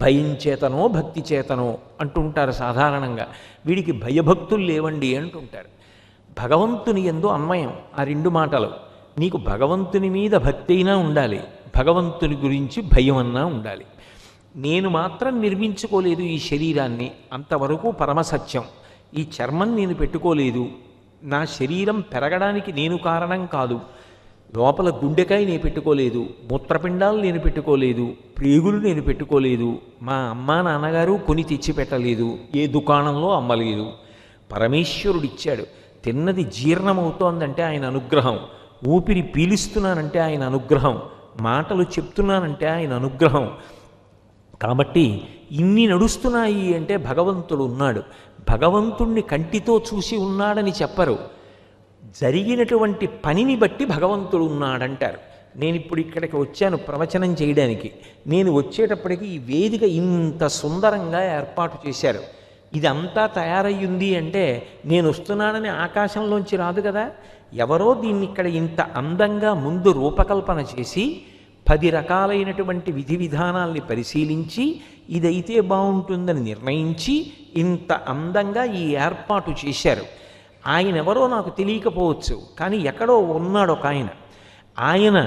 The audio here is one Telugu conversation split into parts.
భయం చేతనో భక్తి చేతనో అంటుంటారు సాధారణంగా వీడికి భయభక్తులు లేవండి అంటుంటారు భగవంతుని ఎందు అన్వయం ఆ రెండు మాటలు నీకు భగవంతుని మీద భక్తి అయినా ఉండాలి భగవంతుని గురించి భయం అన్నా ఉండాలి నేను మాత్రం నిర్మించుకోలేదు ఈ శరీరాన్ని అంతవరకు పరమసత్యం ఈ చర్మం నేను పెట్టుకోలేదు నా శరీరం పెరగడానికి నేను కారణం కాదు లోపల గుండెకాయ నేను పెట్టుకోలేదు మూత్రపిండాలు నేను పెట్టుకోలేదు ప్రేగులు నేను పెట్టుకోలేదు మా అమ్మ నాన్నగారు కొని తెచ్చి పెట్టలేదు ఏ దుకాణంలో అమ్మలేదు పరమేశ్వరుడు ఇచ్చాడు తిన్నది జీర్ణమవుతోందంటే ఆయన అనుగ్రహం ఊపిరి పీలుస్తున్నానంటే ఆయన అనుగ్రహం మాటలు చెప్తున్నానంటే ఆయన అనుగ్రహం కాబట్టి ఇన్ని నడుస్తున్నాయి అంటే భగవంతుడు ఉన్నాడు భగవంతుణ్ణి కంటితో చూసి ఉన్నాడని చెప్పరు జరిగినటువంటి పనిని బట్టి భగవంతుడు ఉన్నాడంటారు నేను ఇప్పుడు ఇక్కడికి వచ్చాను ప్రవచనం చేయడానికి నేను వచ్చేటప్పటికి ఈ వేదిక ఇంత సుందరంగా ఏర్పాటు చేశారు ఇదంతా తయారయ్యింది అంటే నేను వస్తున్నానని ఆకాశంలోంచి రాదు కదా ఎవరో దీన్ని ఇక్కడ ఇంత అందంగా ముందు రూపకల్పన చేసి పది రకాలైనటువంటి విధి విధానాల్ని పరిశీలించి ఇదైతే బాగుంటుందని నిర్ణయించి ఇంత అందంగా ఈ ఏర్పాటు చేశారు ఆయన ఎవరో నాకు తెలియకపోవచ్చు కానీ ఎక్కడో ఉన్నాడు ఒక ఆయన ఆయన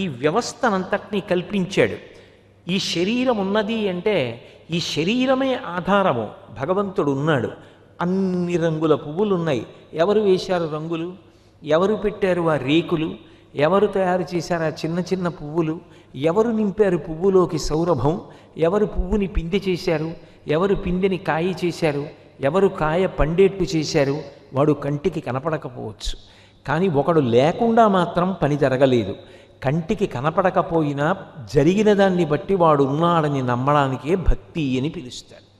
ఈ వ్యవస్థనంతటినీ కల్పించాడు ఈ శరీరం ఉన్నది అంటే ఈ శరీరమే ఆధారము భగవంతుడు ఉన్నాడు అన్ని రంగుల పువ్వులు ఉన్నాయి ఎవరు వేశారు రంగులు ఎవరు పెట్టారు ఆ రేకులు ఎవరు తయారు చేశారు ఆ చిన్న చిన్న పువ్వులు ఎవరు నింపారు పువ్వులోకి సౌరభం ఎవరు పువ్వుని పిండి చేశారు ఎవరు పిండిని కాయ చేశారు ఎవరు కాయ పండేట్టు చేశారు వాడు కంటికి కనపడకపోవచ్చు కానీ ఒకడు లేకుండా మాత్రం పని జరగలేదు కంటికి కనపడకపోయినా జరిగిన దాన్ని బట్టి వాడు ఉన్నాడని నమ్మడానికే భక్తి అని పిలుస్తాడు